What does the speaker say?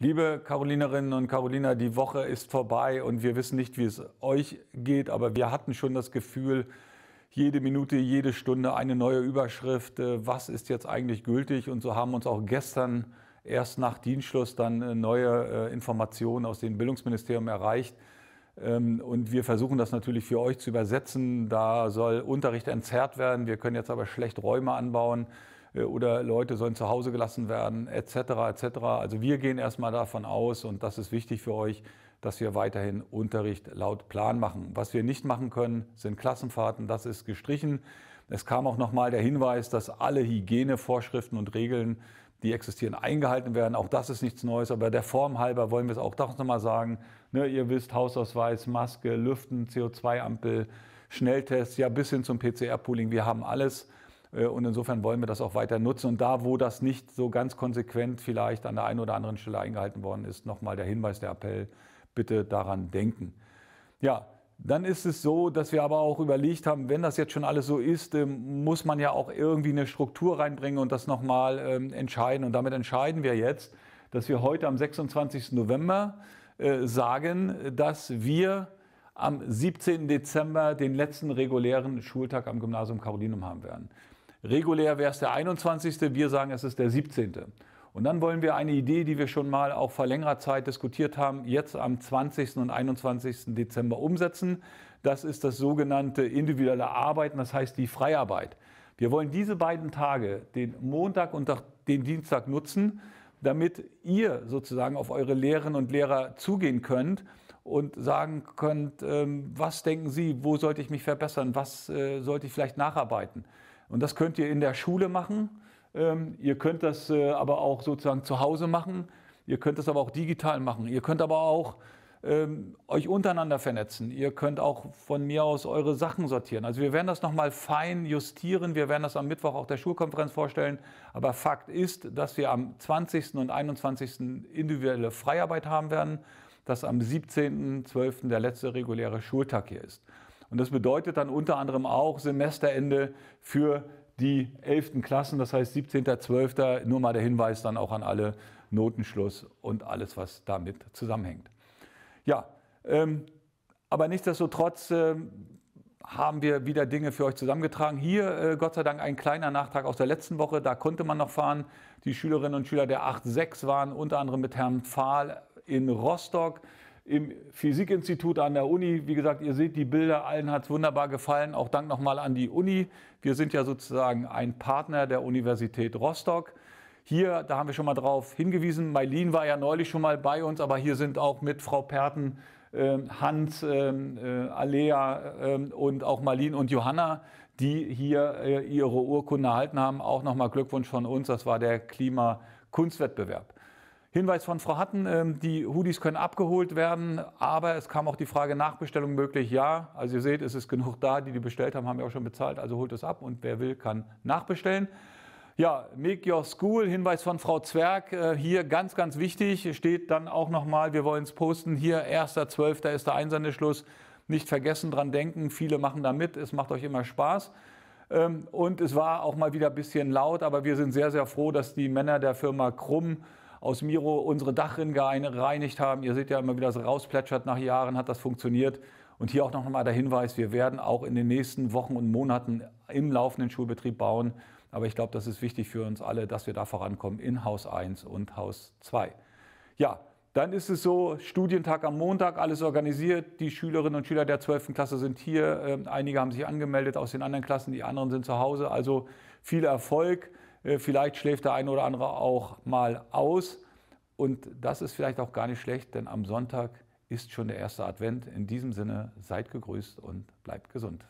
Liebe Carolinerinnen und Carolina, die Woche ist vorbei und wir wissen nicht, wie es euch geht, aber wir hatten schon das Gefühl, jede Minute, jede Stunde eine neue Überschrift, äh, was ist jetzt eigentlich gültig. Und so haben uns auch gestern erst nach Dienstschluss dann äh, neue äh, Informationen aus dem Bildungsministerium erreicht. Ähm, und wir versuchen das natürlich für euch zu übersetzen. Da soll Unterricht entzerrt werden. Wir können jetzt aber schlecht Räume anbauen. Äh, oder Leute sollen zu Hause gelassen werden, etc. etc. Also wir gehen erstmal davon aus, und das ist wichtig für euch, dass wir weiterhin Unterricht laut Plan machen. Was wir nicht machen können, sind Klassenfahrten, das ist gestrichen. Es kam auch nochmal der Hinweis, dass alle Hygienevorschriften und Regeln, die existieren, eingehalten werden. Auch das ist nichts Neues, aber der Form halber wollen wir es auch doch nochmal sagen. Ne, ihr wisst, Hausausweis, Maske, Lüften, CO2-Ampel, Schnelltests, ja bis hin zum PCR-Pooling, wir haben alles. Äh, und insofern wollen wir das auch weiter nutzen. Und da, wo das nicht so ganz konsequent vielleicht an der einen oder anderen Stelle eingehalten worden ist, nochmal der Hinweis, der Appell, bitte daran denken. Ja, dann ist es so, dass wir aber auch überlegt haben, wenn das jetzt schon alles so ist, ähm, muss man ja auch irgendwie eine Struktur reinbringen und das nochmal ähm, entscheiden. Und damit entscheiden wir jetzt, dass wir heute am 26. November äh, sagen, dass wir am 17. Dezember den letzten regulären Schultag am Gymnasium Carolinum haben werden. Regulär wäre es der 21. Wir sagen, es ist der 17. Und dann wollen wir eine Idee, die wir schon mal auch vor längerer Zeit diskutiert haben, jetzt am 20. und 21. Dezember umsetzen. Das ist das sogenannte individuelle Arbeiten, das heißt die Freiarbeit. Wir wollen diese beiden Tage, den Montag und den Dienstag, nutzen, damit ihr sozusagen auf eure Lehrerinnen und Lehrer zugehen könnt und sagen könnt, ähm, was denken Sie, wo sollte ich mich verbessern, was äh, sollte ich vielleicht nacharbeiten. Und das könnt ihr in der Schule machen. Ähm, ihr könnt das äh, aber auch sozusagen zu Hause machen. Ihr könnt das aber auch digital machen. Ihr könnt aber auch ähm, euch untereinander vernetzen. Ihr könnt auch von mir aus eure Sachen sortieren. Also wir werden das nochmal fein justieren. Wir werden das am Mittwoch auch der Schulkonferenz vorstellen. Aber Fakt ist, dass wir am 20. und 21. individuelle Freiarbeit haben werden, dass am 17.12. der letzte reguläre Schultag hier ist. Und das bedeutet dann unter anderem auch Semesterende für die 11. Klassen, das heißt 17.12. Nur mal der Hinweis dann auch an alle Notenschluss und alles, was damit zusammenhängt. Ja, ähm, aber nichtsdestotrotz äh, haben wir wieder Dinge für euch zusammengetragen. Hier äh, Gott sei Dank ein kleiner Nachtrag aus der letzten Woche. Da konnte man noch fahren. Die Schülerinnen und Schüler der 8.6 waren unter anderem mit Herrn Pfahl in Rostock im Physikinstitut an der Uni. Wie gesagt, ihr seht die Bilder, allen hat es wunderbar gefallen. Auch Dank nochmal an die Uni. Wir sind ja sozusagen ein Partner der Universität Rostock. Hier, da haben wir schon mal drauf hingewiesen, Mailin war ja neulich schon mal bei uns, aber hier sind auch mit Frau Perten, äh, Hans, äh, äh, Alea ähm, und auch Marlin und Johanna, die hier äh, ihre Urkunde erhalten haben. Auch nochmal Glückwunsch von uns, das war der Klimakunstwettbewerb. Hinweis von Frau Hatten, ähm, die Hoodies können abgeholt werden, aber es kam auch die Frage Nachbestellung möglich. Ja, also ihr seht, es ist genug da, die die bestellt haben, haben ja auch schon bezahlt, also holt es ab und wer will, kann nachbestellen. Ja, Make Your School, Hinweis von Frau Zwerg, äh, hier ganz, ganz wichtig, steht dann auch nochmal, wir wollen es posten, hier 1.12. ist der Einsendeschluss, nicht vergessen, dran denken, viele machen da mit, es macht euch immer Spaß. Ähm, und es war auch mal wieder ein bisschen laut, aber wir sind sehr, sehr froh, dass die Männer der Firma Krumm aus Miro unsere Dachrinne gereinigt haben. Ihr seht ja immer, wie das rausplätschert. Nach Jahren hat das funktioniert. Und hier auch nochmal der Hinweis, wir werden auch in den nächsten Wochen und Monaten im laufenden Schulbetrieb bauen. Aber ich glaube, das ist wichtig für uns alle, dass wir da vorankommen in Haus 1 und Haus 2. Ja, dann ist es so, Studientag am Montag, alles organisiert. Die Schülerinnen und Schüler der 12. Klasse sind hier. Ähm, einige haben sich angemeldet aus den anderen Klassen, die anderen sind zu Hause. Also viel Erfolg. Äh, vielleicht schläft der eine oder andere auch mal aus. Und das ist vielleicht auch gar nicht schlecht, denn am Sonntag ist schon der erste Advent. In diesem Sinne, seid gegrüßt und bleibt gesund.